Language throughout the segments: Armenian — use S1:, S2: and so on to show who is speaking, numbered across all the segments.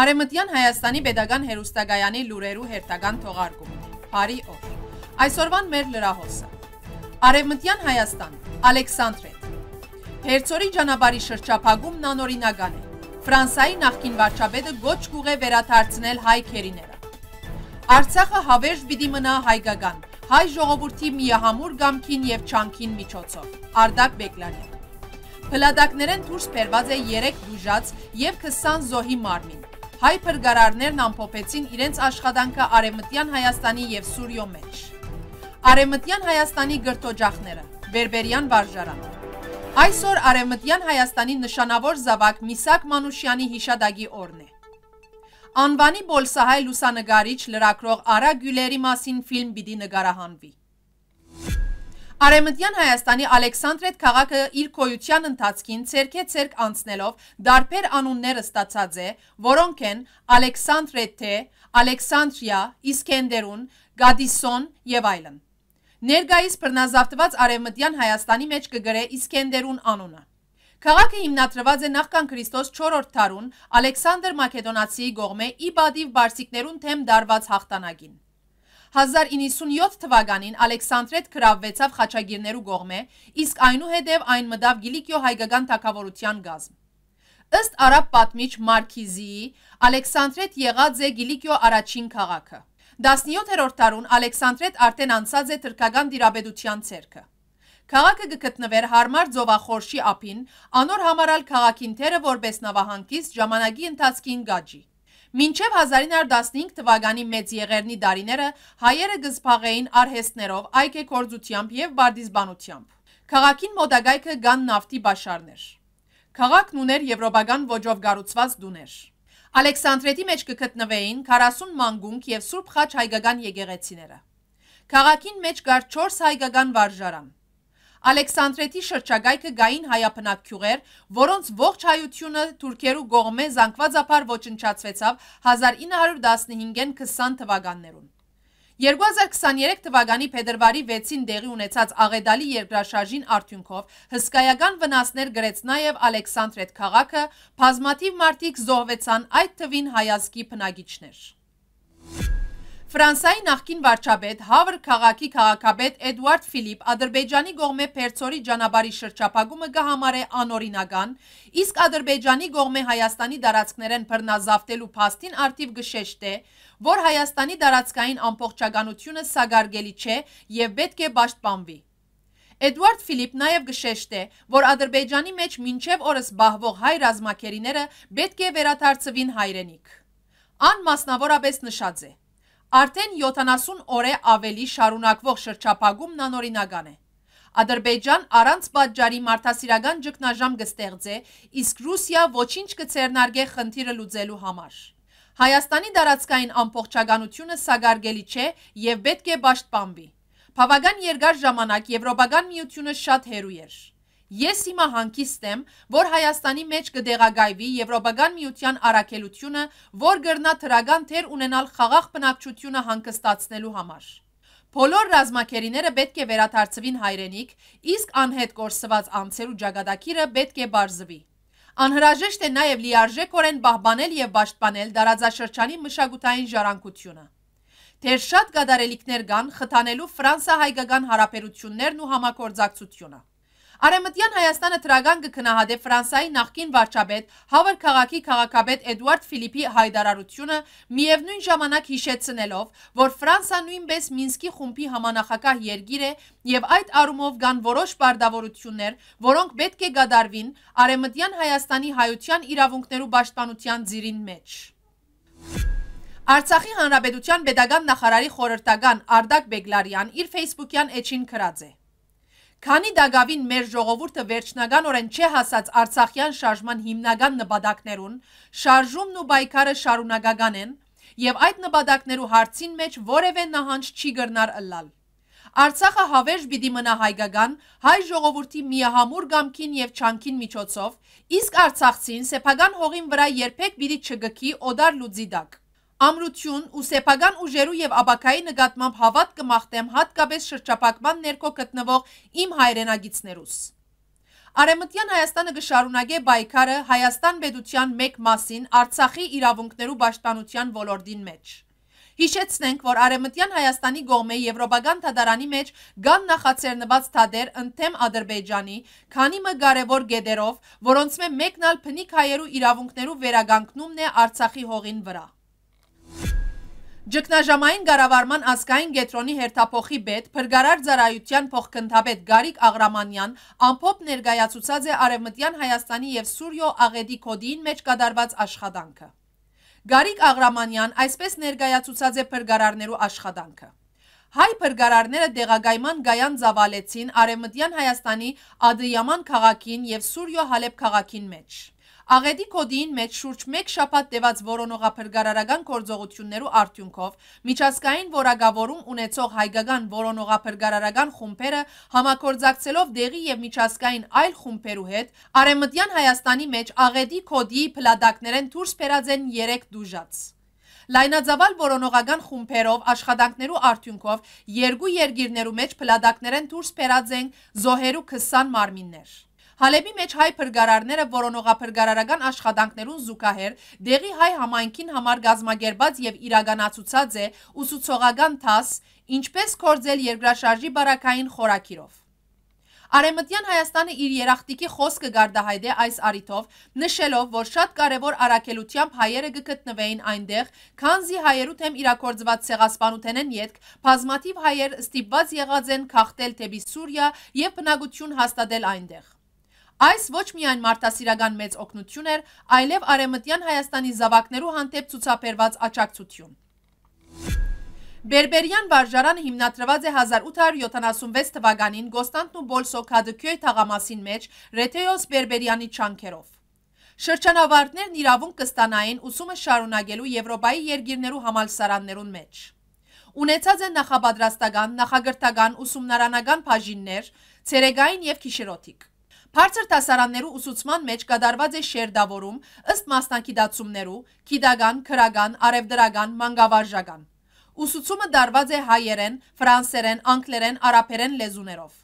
S1: Արեմտյան Հայաստանի Պետական Հերուստագայանի լուրերու հերթական թողարկում։ Բարի օր։ Այսօրվան մեր լրահոսը։ Արևմտյան Հայաստան, Ալեքսանդրետ։ Հերցորի ճանապարհի շրջափակում նանօրինական է։ Ֆրանսայի նախկին վարչապետը գոչ կուղե վերաթարցնել հայ քերիները։ Արցախը հավերժ պիտի մնա հայկական, հայ ժողովրդի միահամուր գամքին եւ չանկին միջոցով։ Արդակ Բեկլարյան։ Փլադակներեն դուրս բերված է 3 դուժած եւ 20 զոհի մարմին հայ փրկարարներն ամփոփեցին իրենց աշխատանքը Արևմտյան Հայաստանի եւ Սուրյո մեջ։ Արևմտյան Հայաստանի գրթօջախները, Բերբերյան վարժարան։ Այսօր Արևմտյան Հայաստանի նշանավոր զավակ Միսակ Մանուշյանի հիշադակի օրն է։ Անվանի Բոլսահայ լուսանգարիչ լրագրող Արա Գյուլերի մասին ֆիլմ պիտի նկարահանվի։ Արեմտյան Հայաստանի Ալեքսանդրետ քաղաքը իր կոյության ընթացքին ցերքե-ցերկ անցնելով դարբեր անունները ստացած է, որոնք են Ալեքսանդրեթե, Ալեքսանդրիա, Իսկենդերուն, Գադիսոն եւ այլն։ Ներկայիս բռնազավթված Արեմտյան Հայաստանի մեջ կգրե Իսկենդերուն անունը։ Քաղաքը հիմնադրված է նախքան Քրիստոս 4-րդ դարուն Ալեքսանդր Մակեդոնացիի գողմե Իբադիվ Բարսիկներուն թեմ դարված հաղթանակին։ 1097 թվականին Ալեքսանդրետ գրավվեցավ խաչագիրներու կողմէ, իսկ այնուհետև այն մտավ Գիլիկիո հայկական թագավորության գազմ։ Ըստ արաբ պատմիչ Մարքիզիի Ալեքսանդրետ եղած է Գիլիկիո առաջին քաղաքը։ 17-րդ դարուն Ալեքսանդրետ արդեն անցած է թրկական դիրաբեդության ցերկը։ Քաղաքը գտնվեր հարմար ծովախորշի ափին, անոր համարալ քաղաքին թերը որպես նավահանգիստ ժամանակի ընթացքին գաջի։ Մինչև 1915 թվականի մեծ եղերնի դարիները հայերը գզբաղեին արհեստներով, այգեգործությամբ եւ բարդիզբանությամբ։ Քաղաքին մոտակայքը կան նավթի բաշարներ։ Քաղաքն ուներ եվրոպական ոճով գառուցված դուներ։ Ալեքսանդրետի մեջ կգտնվեին 40 մանգունք եւ Սուրբ Խաչ հայկական եկեղեցիները։ Քաղաքին մեջ կար 4 հայկական վարժարան։ Ալեքսանդրետի շրջագայքը գային հայապնակ քյուղեր, որոնց ողջ հայությունը թուրքերու գողմե զանգվածապար ոչնչացվեցավ 1915-ին 20 թվականներուն։ 2023 թվականի փետրվարի 6-ին դեղի ունեցած աղեդալի երկրաշարժին արդյունքով հսկայական վնասներ գրեց նաև Ալեքսանդրետ քաղաքը, բազմաթիվ մարդիկ զոհվեցան այդ թվին հայազգի բնագիչներ։ Ֆրանսայի նախկին վարչապետ Հավր քաղաքի քաղաքապետ Էդուարդ Ֆիլիպ Ադրբեջանի գողմե Փերծորի ճանապարհի շրջափակումը կհամարե անօրինական, իսկ Ադրբեջանի գողմե Հայաստանի տարածքներեն բռնազավթելու փաստին արդիվ գշեշտե, որ Հայաստանի տարածքային ամբողջականությունը սագարգելի չէ եւ պետք է պաշտպանվի։ Էդուարդ Ֆիլիպ նաև գշեշտ է, որ Ադրբեջանի մեջ մինչև օրս բահվող հայ ռազմակերիները պետք է վերադարձվին հայրենիք։ Ան մասնավորապես նշած է. Արդեն 70 օր է ավելի շարունակվող շրջապագումն անօրինական է։ Ադրբեջան առանց պատճառի մարդասիրական ճգնաժամ կստեղծե, իսկ Ռուսիա ոչինչ կցերնարգե խնդիրը լուծելու համար։ Հայաստանի տարածքային ամբողջականությունը սակարգելի չէ եւ պետք է պաշտպանվի։ Բավական երկար ժամանակ Եվրոպական միությունը շատ հերույ էր։ Ես հիմա հանգիստ եմ, որ Հայաստանի մեջ կդեղագայվի Եվրոպական միության առաքելությունը, որ գրնա թրագան թեր ունենալ խաղաղ բնակչությունը հանգստացնելու համար։ Բոլոր ռազմակերիները պետք է վերաթարցվին հայրենիք, իսկ անհետ կորսված անցերու ճակատագիրը պետք է բարձվի։ Անհրաժեշտ է նաև լիարժեքորեն պահպանել եւ պաշտպանել դարաձաշրջանի մշակութային ժառանգությունը։ Թեր շատ գադարելիքներ կան խթանելու Ֆրանսա-հայկական հարաբերություններն ու համագործակցությունը։ Արեմտյան Հայաստանը թրագան կգնահատե Վրանսայի նախկին վարճաբետ, հավր կաղաքի կաղաքաբետ էդուարդ վիլիպի հայդարարությունը միևնույն ժամանակ հիշեցնելով, որ վրանսա նույնպես Մինսկի խումպի համանախակա երգիր է և այդ արումով գան որոշ բարդավորություններ, որոնք պետք է գադարվին արեմտյան Հայաստանի հայության իրավունքներու բաշտպանության ձիրին մեջ։ Արցախի Հանրապետության Պետական նախարարի խորհրդական Արդակ Բեգլարյան իր Facebook-յան էջին գրած է. Քանի դագավին մեր ժողովուրդը վերջնականորեն չէ հասած Արցախյան շարժման հիմնական նպատակներուն, շարժումն ու պայքարը շարունակական են եւ այդ նպատակներու հարցին մեջ որևէ նահանջ չի գրնար ըլլալ։ Արցախը հավերժ պիտի մնա հայկական, հայ ժողովրդի միահամուր գամքին եւ չանքին միջոցով, իսկ Արցախցին սեփական հողին վրա երբեք պիտի չգքի օդար լուծի դակ։ Ամրություն ու սեփական ուժերու եւ աբակայի նկատմամբ հավատ կմաղթեմ հատկապես շրջապակման ներքո գտնվող իմ հայրենագիցներուս։ Արեմտյան Հայաստանը գշարունակե բայկարը Հայաստան բեդության մեկ մասին Արցախի իրավունքներու պաշտպանության ոլորտին մեջ։ Հիշեցնենք, որ Արեմտյան Հայաստանի գողմե եվրոպական թադարանի մեջ կան նախաձեռնված թադեր ընդեմ Ադրբեջանի, քանի մը կարևոր գեդերով, որոնց մե մեկն ալ փնիկ հայերու իրավունքներու վերագանքնումն է Արցախի հողին վրա։ Ջգնաժամային գարավարման ասկային գետրոնի հերթապոխի բետ, պրգարար ձարայության փոխքնդաբետ գարիկ աղրամանյան ամպոպ ներգայացուցած է արևմտյան Հայաստանի և Սուրյո աղեդի կոդիին մեջ կադարված աշխատանքը։ Գարիկ աղրամանյան այսպես ներգայացուցած է պրգարարներու աշխատանքը։ Հայ պրգարարները դեղագայման գայան զավալեցին արևմտյան Հայաստանի ադրիաման քաղաքին և Սուրյո հալեպ քաղաքին մեջ։ Աղետի կոդիին մեջ շուրջ մեկ շապատ տևած որոնողափրգարարական կործողություններու արդյունքով միջազգային որագավորում ունեցող հայկական որոնողափրգարարական խումբերը համակործակցելով դեղի և միջազգային այլ խումբերու հետ արեմտյան Հայաստանի մեջ աղետի կոդիի պլադակներեն թուրս պերած են երեկ դուժած։ Լայնածավալ որոնողական խումբերով աշխատանքներու արդյունքով երկու երգիրներու մեջ պլադակներեն թուրս պերած են զոհերու 20 մարմիններ։ Հալեբի մեջ հայ փրկարարները որոնողափրկարարական աշխատանքներուն զուգահեռ դեղի հայ համայնքին համար գազմագերբած եւ իրականացուցած է ուսուցողական թաս, ինչպես կորձել երկրաշարժի բարակային խորակիրով։ Արեմտյան Հայաստանը իր երախտիկի խոսքը գարդահայտ է այս արիթով, նշելով, որ շատ կարևոր առակելությամբ հայերը գկտնվեին այնտեղ, քանզի հայերութ եմ իրակորձված ցեղասպանութեն են յետք, բազմաթիվ հայեր ստիպված եղած են քաղտել թեպի Սուրիա եւ բնակություն հաստատել այնտեղ։ Այս ոչ միայն մարդասիրական մեծ օգնություն էր, այլև արեմտյան Հայաստանի զավակներու հանդեպ ծուցապերված աճակցություն։ Բերբերյան վարժարանը հիմնատրված է 1876 թվականին գոստանտն ու բոլսո կադկյոյ թաղամասին մեջ ռետեյոս բերբերյանի չանքերով։ Շրջանավարդներն իրավունք կստանային ուսումը շարունակելու եվրոպայի երգիրներու համալսարաններուն մեջ։ Ունեցած են նախաբադրաստական, նախագրտական, ուսումնարանական պաժիններ, ծերեգային և կիշերոտիկ։ Փարցր դասարաններու ուսուցման մեջ կատարված է շերդավորում ըստ մասնակիցացումներու՝ քիդական, քրական, արևդրական, մանկավարժական։ Ուսուցումը դարված է հայերեն, ֆրանսերեն, անգլերեն, արաբերեն լեզուներով։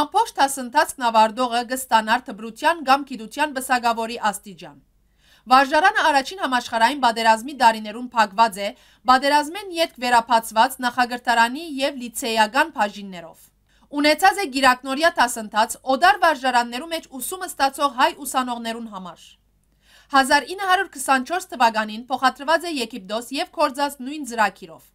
S1: Ամբողջ դասընթացն ավարտողը կստանար դպրության կամ գիտության բսակավորի աստիճան։ Վարժարանը առաջին համաշխարհային բادرազմի դարիներուն փակված է, բادرազմեն յետք վերապացված նախագահտարանի եւ լիցեյական բաժիններով ունեցած է գիրակնորյա տասնթաց ոդար վարժարաններու մեջ ուսումը ստացող հայ ուսանողներուն համար։ 1924 թվականին փոխադրված է Եգիպտոս եւ կորձած նույն ծրագիրով։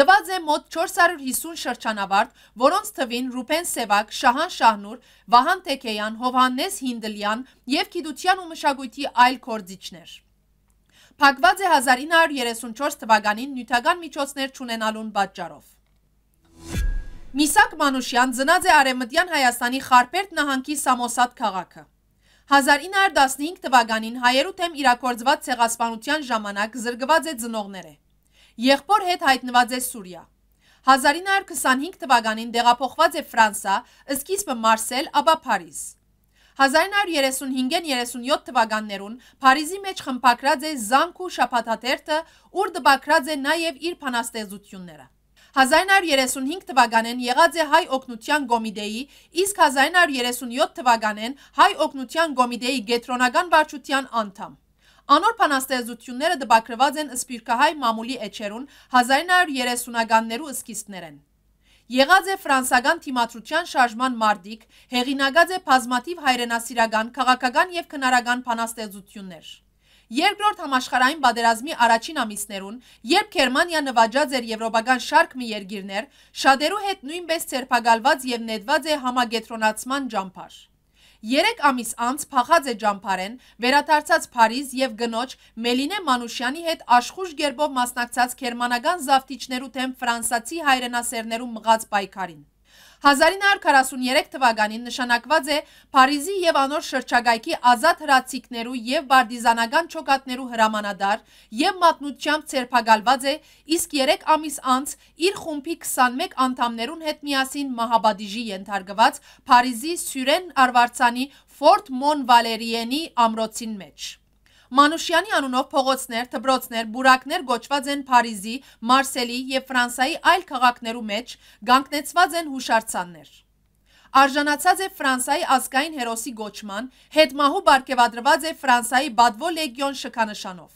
S1: Դված է մոտ 450 շրջանավարտ, որոնց թվին Ռուբեն Սևակ, Շահան Շահնուր, Վահան Թեքեյան, Հովհաննես Հինդլյան եւ գիտության ու մշակույթի այլ կորձիչներ։ Փակված է 1934 թվականին նյութական միջոցներ չունենալուն պատճառով։ Միսակ Մանուշյան ծնած է Արևմտյան Հայաստանի Խարպերտ նահանգի Սամոսատ քաղաքը։ 1915 թվականին հայերու թեմ իրակորձված ցեղասպանության ժամանակ զրկված է ծնողները։ Եղբոր հետ հայտնված է Սուրիա։ 1925 թվականին դեղափոխված է Ֆրանսա, սկիզբը Մարսել, ապա Փարիզ։ 1935-ին 37 թվականներուն Փարիզի մեջ խմբակրած է Զանկ ու Շապաթաթերթը, ուր դպակրած է նաև իր փանաստեղծությունները։ 1935 թվականին եղած է հայ օգնության կոմիտեի, իսկ 1937 թվականին հայ օգնության կոմիտեի գետրոնական վարչության անդամ։ Անոր բանաստեղծությունները դպակրված են Սպիրկահայ մամուլի էջերուն 1930-ականներու սկիզբներեն։ Եղած է ֆրանսական թիմադրության շարժման մարդիկ, հեղինակած է բազմաթիվ հայրենասիրական, քաղաքական եւ քնարական բանաստեղծություններ։ Երկրորդ համաշխարհային պատերազմի առաջին ամիսներուն, երբ Գերմանիան նվաճած էր եվրոպական շարք մի երկիրներ, շատերու հետ նույնպես ցերփակալված եւ նետված է համագետրոնացման ճամփար։ Երեք ամիս անց փախած է ճամփարեն, վերադարձած Փարիզ եւ գնոջ Մելինե Մանուշյանի հետ աշխուժ ģերբով մասնակցած գերմանական զավթիչներու թեմ ֆրանսացի հայրենասերներու մղած պայքարին։ 1943 թվականին նշանակված է Փարիզի եւ անոր շրջակայքի ազատ հրացիկներու եւ բարդիզանական ճոկատներու հրամանատար եւ մատնությամբ ցերփակալված է, իսկ 3 ամիս անց իր խումբի 21 անդամներուն հետ միասին Մահաբադիժի ենթարկված Փարիզի Սյուրեն արվարձանի Ֆորտ Մոն Վալերիենի ամրոցին մեջ։ Մանուշյանի անունով փողոցներ, թբրոցներ, բուրակներ գոչված են Փարիզի, Մարսելի եւ Ֆրանսայի այլ քաղաքներու մեջ, գանկնեցված են հուշարձաններ արժանացած է Ֆրանսայի ազգային հերոսի գոչման, հետմահու բարգեւադրված է Ֆրանսայի Բադվո լեգիոն շքանշանով։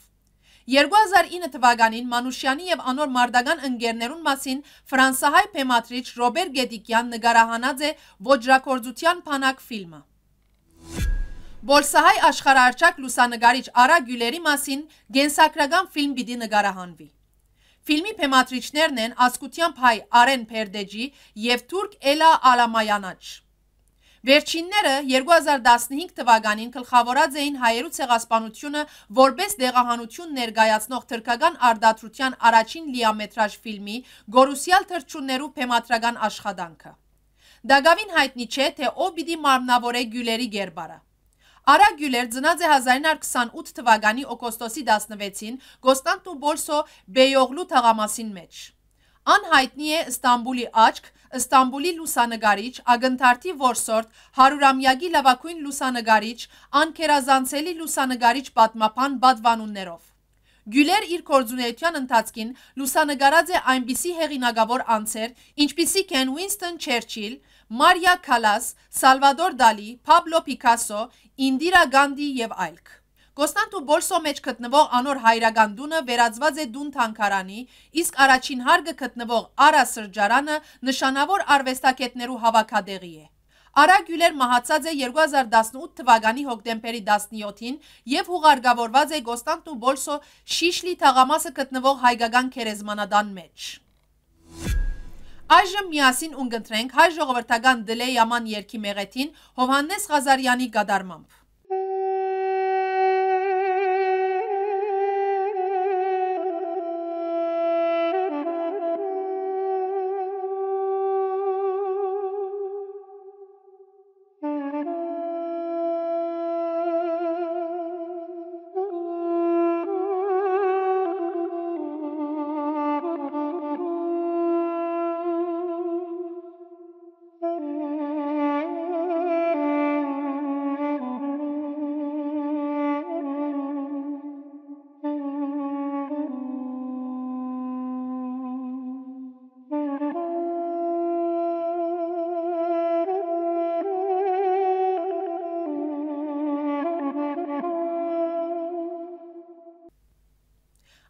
S1: 2009 թվականին Մանուշյանի եւ անոր մարդական ընկերներուն մասին ֆրանսահայ բեմադրիչ Ռոբեր Գեդիկյան նկարահանած է ոճրակորձության փանակ ֆիլմը։ Բոլսահայ աշխարհարճակ լուսանգարիչ Արա Գյուլերի մասին գենսակրական ֆիլմ պիտի նկարահանվի։ Ֆիլմի փեմատրիչներն են ասկությամբ հայ Արեն Փերդեջի եւ թուրք Էլա Ալամայանաչ։ Վերջինները 2015 թվականին գլխավորած էին հայերու ցեղասպանությունը որպես դեղահանություն ներկայացնող թրկական արդատրության առաջին լիամետրաժ ֆիլմի Գորուսիալ թրջուններով թեմատրական աշխատանքը։ Դագավին հայտնի չէ, թե ով պիտի մարմնավորե Գյուլերի Գերբարը։ Արա Գյուլեր ծնած է 1928 թվականի օգոստոսի 16-ին Գոստանտ ու Բոլսո Բեյողլու թաղամասին մեջ։ Անհայտնի է Ստամբուլի աչք, Ստամբուլի լուսանգարիչ, ագնթարթի որսորդ, հարուրամյակի լավակույն լուսանգարիչ, անքերազանցելի լուսանգարիչ պատմապան բադվանուններով։ Գյուլեր իր կորձունեության ընթացքին լուսանգարած է այնպիսի հեղինակավոր անձեր, ինչպիսիք են Winston Churchill, Մարիա Կալաս, Սալվադոր Դալի, Պաբլո Պիկասո, Ինդիրա Գանդի և այլք։ Կոստանտու Բոլսո մեջ գտնվող անոր հայրական դունը վերածված է դուն թանքարանի, իսկ առաջին հարգը գտնվող արա սրջարանը նշանավոր արվեստակետներու հավաքադեղի է։ Արա Գյուլեր մահացած է 2018 թվականի հոկտեմբերի 17-ին եւ հուղարկավորված է Գոստանտ ու Բոլսո Շիշլի թաղամասը գտնվող հայկական քերեզմանադան մեջ։ Այժմ միասին ունգընտրենք հայ ժողովրդական դլե Յաման երկի մեղեթին Հովհաննես Ղազարյանի գադարմամբ։